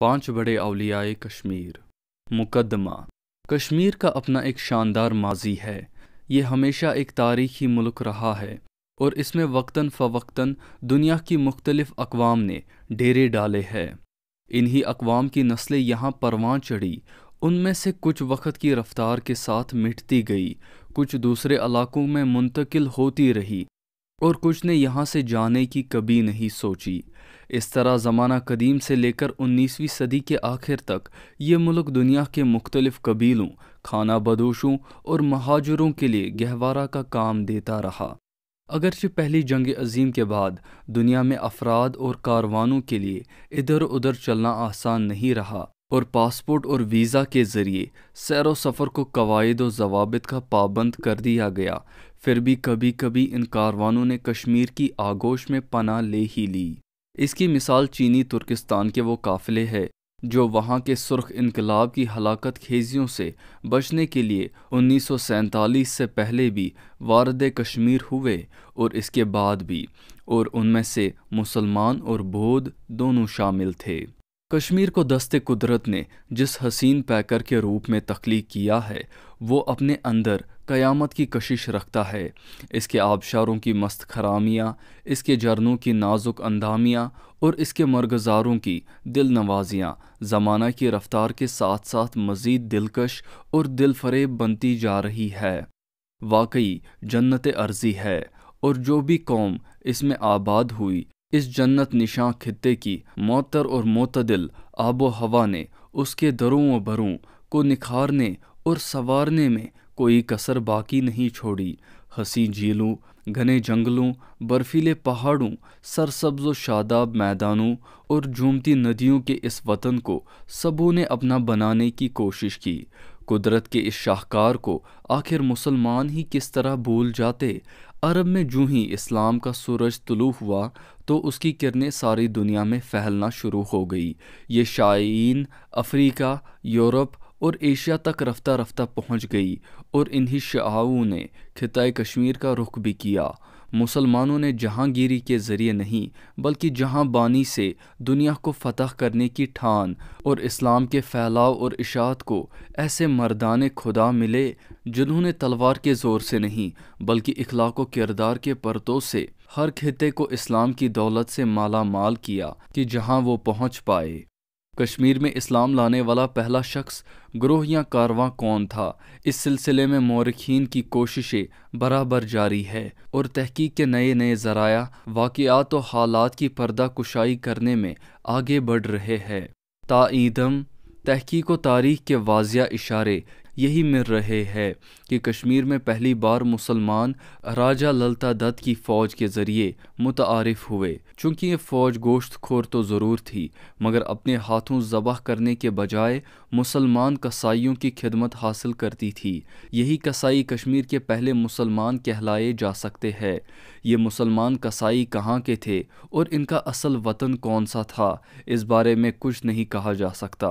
पांच बड़े अलियाए कश्मीर मुकदमा कश्मीर का अपना एक शानदार माजी है ये हमेशा एक तारीखी मुल्क रहा है और इसमें वक्ता फवक्तन दुनिया की मुख्तलिफ़ अकवाम ने डेरे डाले हैं इन्हीं अकवाम की नस्लें यहाँ परवान चढ़ी उनमें से कुछ वक़्त की रफ्तार के साथ मिटती गई कुछ दूसरे इलाकों में मुंतकिल होती रही और कुछ ने यहाँ से जाने की कभी नहीं सोची इस तरह ज़माना कदीम से लेकर 19वीं सदी के आखिर तक ये मुल्क दुनिया के मुख्तलिफ़ कबीलों खाना बदोशों और महाजरों के लिए गहवारा का काम देता रहा अगरचि पहली जंग अजीम के बाद दुनिया में अफराद और कारवानों के लिए इधर उधर चलना आसान नहीं रहा और पासपोर्ट और वीज़ा के ज़रिए सैर सफ़र को कवायद और जवाबित का पाबंद कर दिया गया फिर भी कभी कभी इन कारवानों ने कश्मीर की आगोश में पनाह ले ही ली इसकी मिसाल चीनी तुर्किस्तान के वो काफ़िले है जो वहाँ के सुर्ख इनकलाब की हलाकत खेजियों से बचने के लिए उन्नीस से पहले भी वारद कश्मीर हुए और इसके बाद भी और उनमें से मुसलमान और बौद्ध दोनों शामिल थे कश्मीर को दस्ते कुदरत ने जिस हसीन पैकर के रूप में तख्लीक किया है वो अपने अंदर क़यामत की कशिश रखता है इसके आबशारों की मस्त खरामियाँ इसके झरनों की नाजुक अंदामियाँ और इसके मरगजारों की दिल नवाजियाँ ज़माना की रफ़्तार के साथ साथ मज़ीद दिलकश और दिल फरेब बनती जा रही है वाकई जन्नत अर्जी है और जो भी कौम इसमें आबाद हुई इस जन्नत निशां खत्ते की मोतर और मोतदिल आबो हवा ने उसके दरों व भरों को निखारने और संवारने में कोई कसर बाकी नहीं छोड़ी हसी झीलों घने जंगलों बर्फीले पहाड़ों सरसब्ज व शादाब मैदानों और झूमती नदियों के इस वतन को सबों ने अपना बनाने की कोशिश की कुदरत के इस शाहकार को आखिर मुसलमान ही किस तरह भूल जाते अरब में जूँ ही इस्लाम का सूरज तुलू हुआ तो उसकी किरणें सारी दुनिया में फैलना शुरू हो गई ये शाइन अफ्रीका यूरोप और एशिया तक रफ्ता रफ्ता पहुंच गई और इन्हीं शाहों ने खिताए कश्मीर का रुख भी किया मुसलमानों ने जहांगीरी के ज़रिए नहीं बल्कि जहां बानी से दुनिया को फतह करने की ठान और इस्लाम के फैलाव और इशात को ऐसे मर्दान खुदा मिले जिन्होंने तलवार के ज़ोर से नहीं बल्कि इखलाक किरदार के परतों से हर खिते को इस्लाम की दौलत से माला माल किया कि जहां वो पहुंच पाए कश्मीर में इस्लाम लाने वाला पहला शख्स ग्रोह या कारवां कौन था इस सिलसिले में मौरखीन की कोशिशें बराबर जारी है और तहकीक के नए नए ज़राया वाकियात और हालात की पर्दा कुशाई करने में आगे बढ़ रहे हैं ताईदम तहकीक व तारीख के वाजिया इशारे यही मिल रहे हैं कि कश्मीर में पहली बार मुसलमान राजा ललता दत्त की फ़ौज के ज़रिए मुतारफ़ हुए चूंकि ये फ़ौज गोश्त खोर तो ज़रूर थी मगर अपने हाथों जबह करने के बजाय मुसलमान कसाईयों की खिदमत हासिल करती थी यही कसाई कश्मीर के पहले मुसलमान कहलाए जा सकते हैं ये मुसलमान कसाई कहाँ के थे और इनका असल वतन कौन सा था इस बारे में कुछ नहीं कहा जा सकता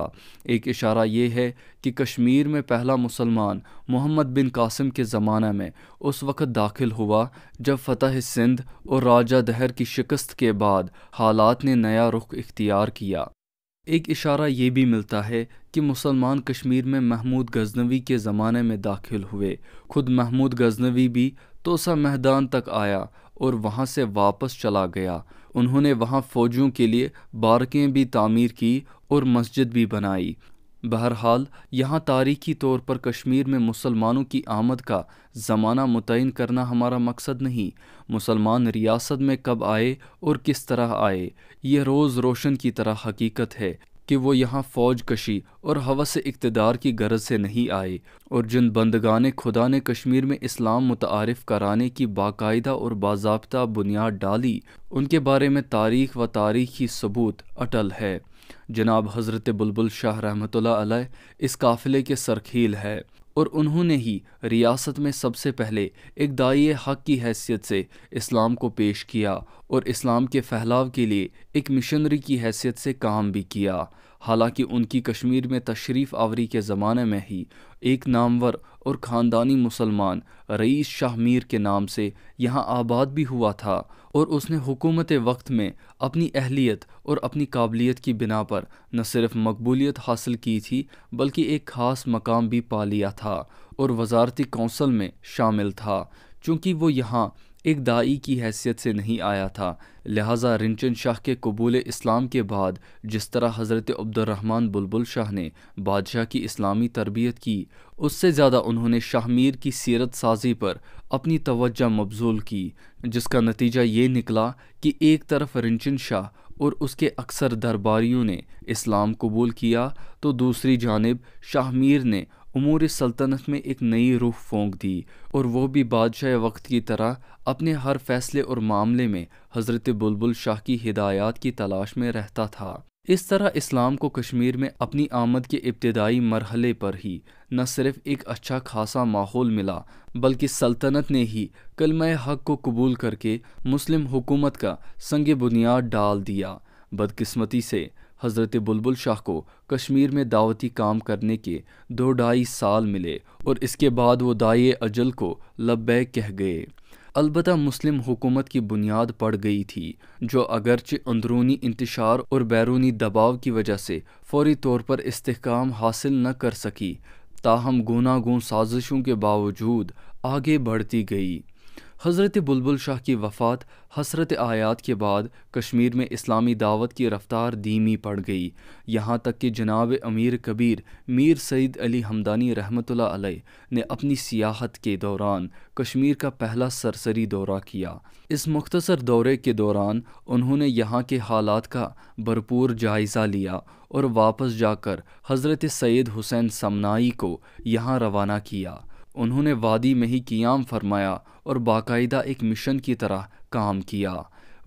एक इशारा ये है कि कश्मीर में पहला मुसलमान मोहम्मद बिन कासिम के ज़माना में उस वक़्त दाखिल हुआ जब फ़तह सिंध और राजा दहर की शिकस्त के बाद हालात ने नया रुख इख्तियार किया एक इशारा ये भी मिलता है कि मुसलमान कश्मीर में महमूद गजनवी के ज़माने में दाखिल हुए खुद महमूद गजनवी भी तोसा मैदान तक आया और वहाँ से वापस चला गया उन्होंने वहाँ फ़ौजियों के लिए बारकें भी तामीर की और मस्जिद भी बनाई बहरहाल यहाँ तारीखी तौर पर कश्मीर में मुसलमानों की आमद का ज़माना मुतन करना हमारा मकसद नहीं मुसलमान रियासत में कब आए और किस तरह आए ये रोज़ रोशन की तरह हकीकत है कि वो यहाँ फौज कशी और हवस इकतदार की गरज से नहीं आए और जिन बंदगान खुदा ने कश्मीर में इस्लाम मुतारफ़ कराने की बाकायदा और बाबा बुनियाद डाली उनके बारे में तारीख व तारीखी सबूत अटल है जनाब हज़रत बुलबुल शाह रहमत इस काफ़िले के सरखील है और उन्होंने ही रियासत में सबसे पहले एक दाई हक़ की हैसियत से इस्लाम को पेश किया और इस्लाम के फैलाव के लिए एक मिशनरी की हैसियत से काम भी किया हालांकि उनकी कश्मीर में तशरीफ़ आवरी के ज़माने में ही एक नामवर और ख़ानदानी मुसलमान रईस शाह मीर के नाम से यहाँ आबाद भी हुआ था और उसने हुकूमत वक्त में अपनी अहलियत और अपनी काबिलियत की बिना पर न सिर्फ मकबूलियत हासिल की थी बल्कि एक ख़ास मकाम भी पा लिया था और वजारती कौंसल में शामिल था चूँकि वो यहाँ एक दाई की हैसियत से नहीं आया था लिहाजा रिंचन शाह के कबूल इस्लाम के बाद जिस तरह हज़रत अब्दुलरहमान बुलबुल शाह ने बादशाह की इस्लामी तरबियत की उससे ज़्यादा उन्होंने शाहमीर की सीरत साजी पर अपनी तवज्जा मबजूल की जिसका नतीजा ये निकला कि एक तरफ रिंचन शाह और उसके अक्सर दरबारियों ने इस्लाम कबूल किया तो दूसरी जानब शाहमीर ने उमूर सल्तनत में एक नई रूह फोंक दी और वह भी बादशाह वक्त की तरह अपने हर फैसले और मामले में हज़रत बुलबुल शाह की हिदायत की तलाश में रहता था इस तरह इस्लाम को कश्मीर में अपनी आमद के इब्तदाई मरहले पर ही न सिर्फ एक अच्छा खासा माहौल मिला बल्कि सल्तनत ने ही कलम हक को कबूल करके मुस्लिम हुकूमत का संग बुनियाद डाल दिया बदकिस्मती से हज़रत बुलबुल शाह को कश्मीर में दावती काम करने के दो ढाई साल मिले और इसके बाद वो दाए अजल को लब्बे कह गए अलबत् मुस्लिम हुकूमत की बुनियाद पड़ गई थी जो अगरचे अंदरूनी इंतशार और बैरूनी दबाव की वजह से फौरी तौर पर इसकाम हासिल न कर सकी ताहम गुनागुन साजिशों के बावजूद आगे बढ़ती गई हज़रत बुलबुल शाह की वफ़ात हसरत आयात के बाद कश्मीर में इस्लामी दावत की रफ़्तार धीमी पड़ गई यहाँ तक कि जनाब अमीर कबीर मीर सईद अली हमदानी रहमत ने अपनी सियाहत के दौरान कश्मीर का पहला सरसरी दौरा किया इस मुख्तसर दौरे के दौरान उन्होंने यहाँ के हालात का भरपूर जायज़ा लिया और वापस जाकर हज़रत सैद हुसैन समनाई को यहाँ रवाना किया उन्होंने वादी में ही क़ियाम फरमाया और बाकायदा एक मिशन की तरह काम किया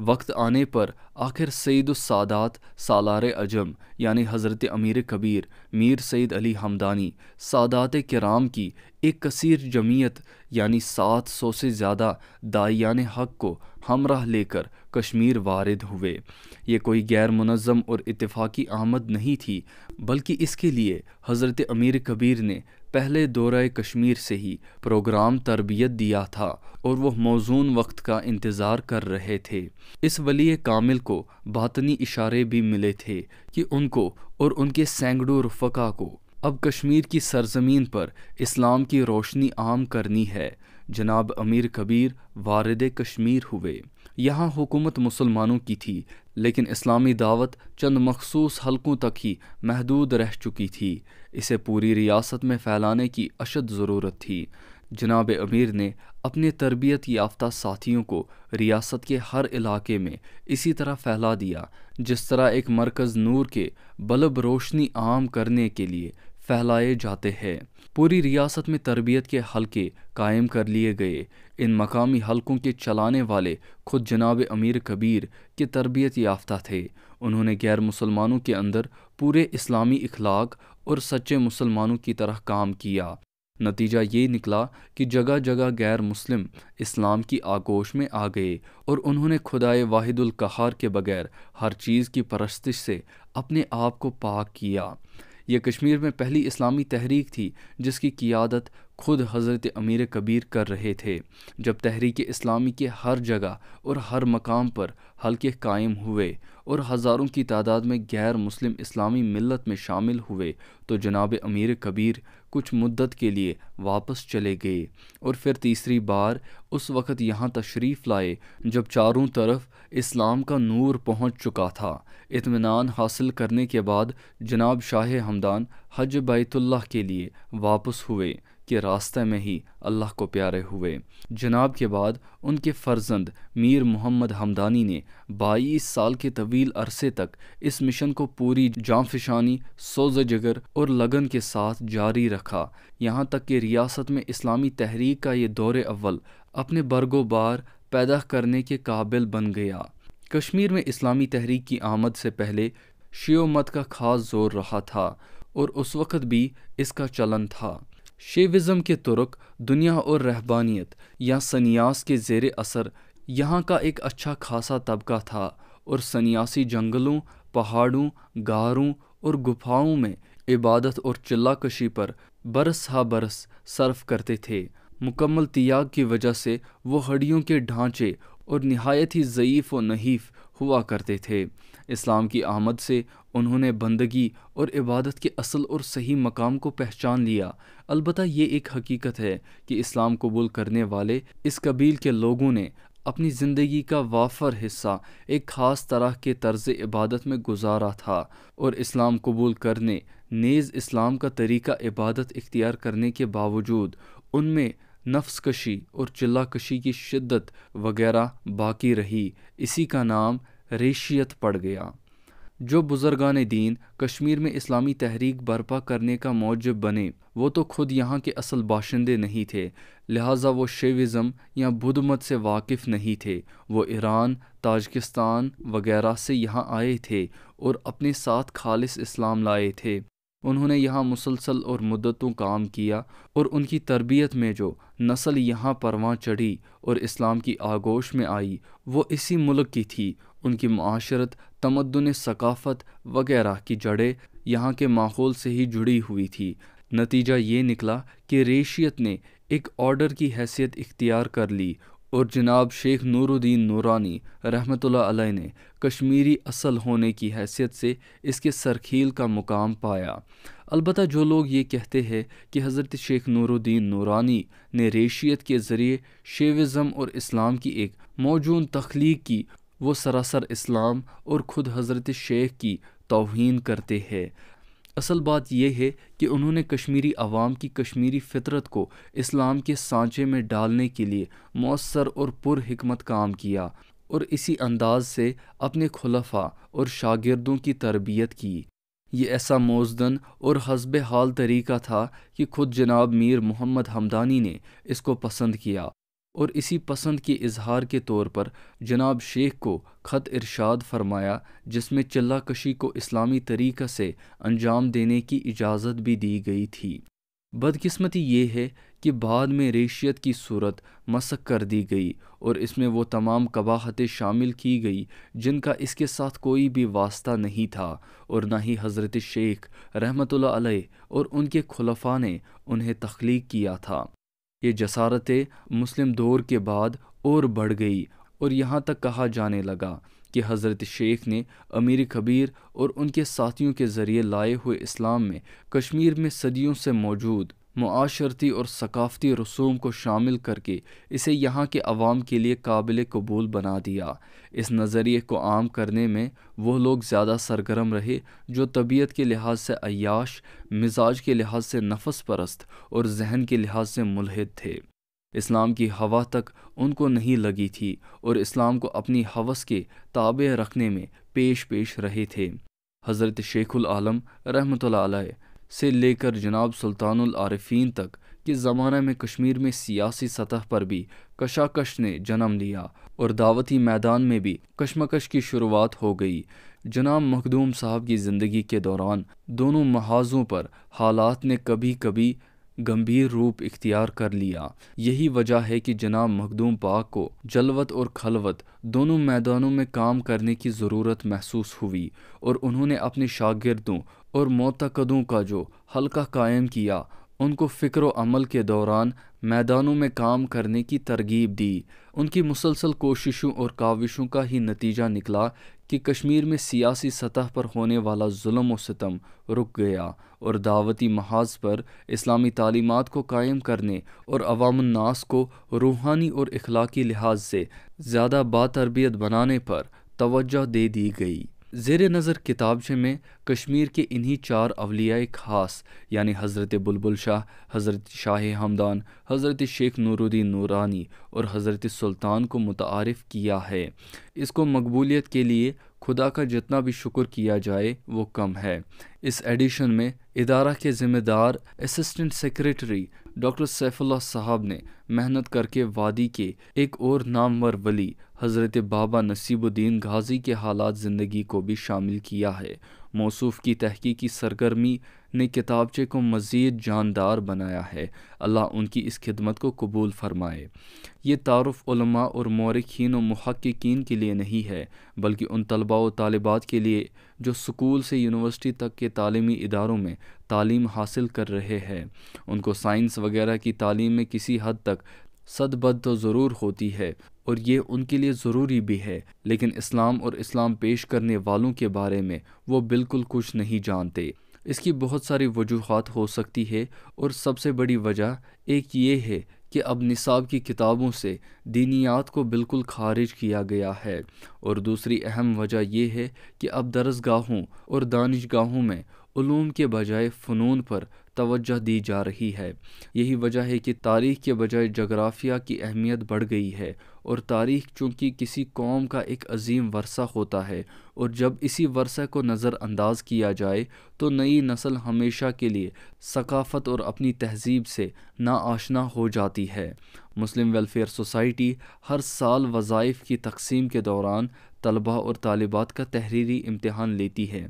वक्त आने पर आखिर सैद सालार अजम यानी हज़रत अमीर कबीर मीर सैद अली हमदानी सादात कराम की एक कसर जमीयत यानी सात सौ से ज़्यादा दायान हक को हमराह लेकर कश्मीर वारद हुए ये कोई गैर मुनज़म और इतफ़ाक़ी आमद नहीं थी बल्कि इसके लिए हज़रत अमीर कबीर ने पहले दौरा कश्मीर से ही प्रोग्राम तरबियत दिया था और वह मौजून वक्त का इंतज़ार कर रहे थे इस वली कामिल को बातनी इशारे भी मिले थे कि उनको और उनके सैकड़ों रफ़ा को अब कश्मीर की सरजमीन पर इस्लाम की रोशनी आम करनी है जनाब अमीर कबीर वारद कश्मीर हुए यहाँ हुकूमत मुसलमानों की थी लेकिन इस्लामी दावत चंद मखसूस हलकों तक ही महदूद रह चुकी थी इसे पूरी रियासत में फैलाने की अशद ज़रूरत थी जनाब अमीर ने अपने तरबियत याफ्ता साथियों को रियासत के हर इलाके में इसी तरह फैला दिया जिस तरह एक मरकज़ नूर के बल्ब रोशनी आम करने के लिए फैलाए जाते हैं पूरी रियासत में तरबियत के हलके कायम कर लिए गए इन मकामी हलकों के चलाने वाले खुद जनाब अमीर कबीर के तरबियत याफ्ता थे उन्होंने गैर मुसलमानों के अंदर पूरे इस्लामी इखलाक और सच्चे मुसलमानों की तरह काम किया नतीजा ये निकला कि जगह जगह गैर मुस्लिम इस्लाम की आगोश में आ गए और उन्होंने खुदाए वाहिदुल कहार के बगैर हर चीज़ की परस्तिश से अपने आप को पाक किया ये कश्मीर में पहली इस्लामी तहरीक थी जिसकी क़ियादत खुद हज़रत अमीर कबीर कर रहे थे जब तहरीक इस्लामी के हर जगह और हर मकाम पर हल्के कायम हुए और हज़ारों की तादाद में गैर मुस्लिम इस्लामी मिलत में शामिल हुए तो जनाब अमीर कबीर कुछ मुद्दत के लिए वापस चले गए और फिर तीसरी बार उस वक़्त यहाँ तशरीफ़ लाए जब चारों तरफ इस्लाम का नूर पहुँच चुका था इतमान हासिल करने के बाद जनाब शाह हमदान हज बैतुल्ला के लिए वापस हुए के रास्ते में ही अल्लाह को प्यारे हुए जनाब के बाद उनके फ़र्जंद मीर मोहम्मद हमदानी ने बाईस साल के तवील अरसे तक इस मिशन को पूरी जामफिशानी सोज जगर और लगन के साथ जारी रखा यहाँ तक कि रियासत में इस्लामी तहरीक का ये दौर अव्वल अपने बरगोबार पैदा करने के काबिल बन गया कश्मीर में इस्लामी तहरीक की आमद से पहले शियो मत का खास जोर रहा था और उस वक़्त भी इसका चलन था शेविज़म के तुर्क दुनिया और रहबानियत या सन्यास के जेर असर यहाँ का एक अच्छा खासा तबका था और सन्यासी जंगलों पहाड़ों गारों और गुफाओं में इबादत और चिल्लाकशी पर बरस हा बरस सर्फ करते थे मुकम्मल त्याग की वजह से वो हड्डियों के ढांचे और नहायत ही ज़यीफ़ व नहीफ हुआ करते थे इस्लाम की आमद से उन्होंने बंदगी और इबादत के असल और सही मकाम को पहचान लिया अलबत् ये एक हकीकत है कि इस्लाम कबूल करने वाले इस कबील के लोगों ने अपनी ज़िंदगी का वाफर हिस्सा एक ख़ास तरह के तर्ज़ इबादत में गुजारा था और इस्लाम कबूल करने नेज़ इस्लाम का तरीका इबादत इख्तियार करने के बावजूद उनमें नफ्स कशी और चिल्ला कशी की शिद्दत वगैरह बाकी रही इसी का नाम रेशियत पड़ गया जो बुज़र्गान दीन कश्मीर में इस्लामी तहरीक बर्पा करने का मौजब बने वो तो खुद यहाँ के असल बाशिंदे नहीं थे लिहाजा वो शेविज़म या बुद्ध मत से वाकिफ़ नहीं थे वो ईरान ताजकिस्तान वगैरह से यहाँ आए थे और अपने साथ खालिस इस्लाम लाए थे उन्होंने यहाँ मुसलसल और मुद्दतों काम किया और उनकी तरबियत में जो नस्ल यहाँ परवा चढ़ी और इस्लाम की आगोश में आई वो इसी मुल्क की थी उनकी माशरत तमदन सकाफ़त वगैरह की जड़ें यहाँ के माहौल से ही जुड़ी हुई थी नतीजा ये निकला कि रेशियत ने एक ऑर्डर की हैसियत इख्तियार कर ली और जनाब शेख नूरुद्दीन नूरानी रहमत ने कश्मीरी असल होने की हैसियत से इसके सरखील का मुकाम पाया अलबत् जो लोग ये कहते हैं कि हज़रत शेख नूरुद्दीन नूरानी ने रेशियत के ज़रिए शेविज़म और इस्लाम की एक मौजूद तख्लीक की वो सरासर इस्लाम और ख़ुद हज़रत शेख की तोहन करते हैं असल बात यह है कि उन्होंने कश्मीरी आवाम की कश्मीरी फितरत को इस्लाम के सांचे में डालने के लिए मौसर और पुरहमत काम किया और इसी अंदाज से अपने खुलफा और शागिर्दों की तरबियत की ये ऐसा मौजदन और हसब हाल तरीका था कि खुद जनाब मीर मोहम्मद हमदानी ने इसको पसंद किया और इसी पसंद के इजहार के तौर पर जनाब शेख को ख़त इरशाद फरमाया जिसमें चिल्ला कशी को इस्लामी तरीक़ा से अंजाम देने की इजाज़त भी दी गई थी बदकिस्मती ये है कि बाद में रेशियत की सूरत मसक कर दी गई और इसमें वो तमाम कबाहतें शामिल की गई जिनका इसके साथ कोई भी वास्ता नहीं था और ना ही हज़रत शेख रहमत और उनके खुलफा ने उन्हें तख्लीक किया था ये जसारतें मुस्लिम दौर के बाद और बढ़ गई और यहाँ तक कहा जाने लगा कि हज़रत शेख ने अमीर कबीर और उनके साथियों के ज़रिए लाए हुए इस्लाम में कश्मीर में सदियों से मौजूद माशरती और सकाफ़ती रसूम को शामिल करके इसे यहाँ के आवाम के लिए काबिल कबूल बना दिया इस नज़रिए को आम करने में वह लोग ज़्यादा सरगर्म रहे जो तबीयत के लिहाज से अयाश मिजाज के लिहाज से नफस परस्त और जहन के लिहाज से मुलहद थे इस्लाम की हवा तक उनको नहीं लगी थी और इस्लाम को अपनी हवस के ताबे रखने में पेश पेश रहे थे हज़रत शेखुल आलम रहमत से लेकर जनाब सुल्तानुल तक के ज़माने में कश्मीर में सियासी सतह पर भी कशाकश ने जन्म लिया और दावती मैदान में भी कशमकश की शुरुआत हो गई जनाब मखदूम साहब की ज़िंदगी के दौरान दोनों महाजों पर हालात ने कभी कभी गंभीर रूप इख्तियार कर लिया यही वजह है कि जनाब मखदूम पाक को जलवत और खलवत दोनों मैदानों में काम करने की ज़रूरत महसूस हुई और उन्होंने अपने शागिर्दों और मोतकदों का जो हल्का कायम किया उनको फ़िक्र अमल के दौरान मैदानों में काम करने की तरगीब दी उनकी मुसलसल कोशिशों और काविशों का ही नतीजा निकला कि कश्मीर में सियासी सतह पर होने वाला जुल्म व सितम रुक गया और दावती महाज पर इस्लामी तालीमत को कायम करने और अवामनास को रूहानी और इखलाकी लिहाज से ज़्यादा बातरबियत बनाने पर तोज्जो दे दी गई जेर नज़र किताबचे में कश्मीर के इन्हीं चार अवलिया ख़ास यानि हज़रत बुलबुल शाह हज़रत शाह हमदान हज़रत शेख नूरुद्दीन नूरानी और हज़रत सुल्तान को मुतारफ़ किया है इसको मकबूलियत के लिए खुदा का जितना भी शुक्र किया जाए वो कम है इस एडिशन में इदारा के ज़िम्मेदार असिस्टेंट सेक्रेटरी डॉक्टर सैफुल्ला साहब ने मेहनत करके वादी के एक और नामवर वली हज़रत बाबा नसीबुद्दीन गाजी के हालात ज़िंदगी को भी शामिल किया है मौसू की तहकीकी सरगर्मी ने किताबचे को मज़ीद जानदार बनाया है अल्लाह उनकी इस खिदमत को कबूल फ़रमाए ये तारफ़ और मौरखीन व महक्कीन के लिए नहीं है बल्कि उन तलबा व तलबात के लिए जो स्कूल से यूनिवर्सिटी तक के तलीमी इदारों में तालीम हासिल कर रहे हैं उनको साइंस वगैरह की तालीम में किसी हद तक सदबद तो ज़रूर होती है और ये उनके लिए ज़रूरी भी है लेकिन इस्लाम और इस्लाम पेश करने वालों के बारे में वो बिल्कुल कुछ नहीं जानते इसकी बहुत सारी वजूहत हो सकती है और सबसे बड़ी वजह एक ये है कि अब निसाब की किताबों से दीनियात को बिल्कुल खारिज किया गया है और दूसरी अहम वजह यह है कि अब दरसगाहों और दानशगाहों में ूम के बजाय फ़नून पर तवज्जो दी जा रही है यही वजह है कि तारीख़ के बजाय जग्राफिया की अहमियत बढ़ गई है और तारीख़ चूँकि किसी कौम का एक अजीम वर्षा होता है और जब इसी वर्षा को नज़रअंदाज किया जाए तो नई नस्ल हमेशा के लिए सकाफ़त और अपनी तहज़ीब से नाआशना हो जाती है मुस्लिम वेलफेयर सोसाइटी हर साल वज़ाइफ़ की तकसीम के दौरान तलबा और तालबात का तहरीरी इम्तहान लेती है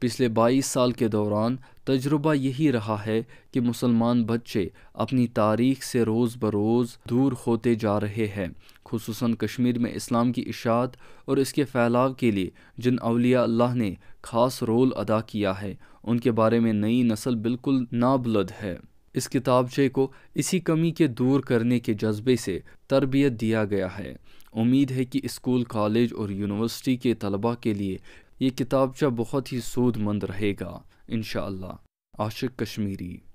पिछले 22 साल के दौरान तजुर्बा यही रहा है कि मुसलमान बच्चे अपनी तारीख से रोज़ बरोज़ दूर होते जा रहे हैं खसूस कश्मीर में इस्लाम की इशात और इसके फैलाव के लिए जिन अलिया अल्लाह ने खास रोल अदा किया है उनके बारे में नई नस्ल बिल्कुल नाबलद है इस किताबचे को इसी कमी के दूर करने के जज्बे से तरबियत दिया गया है उम्मीद है कि स्कूल कॉलेज और यूनिवर्सिटी के तलबा के लिए ये किताबचा बहुत ही सूदमंद रहेगा इन आशिक कश्मीरी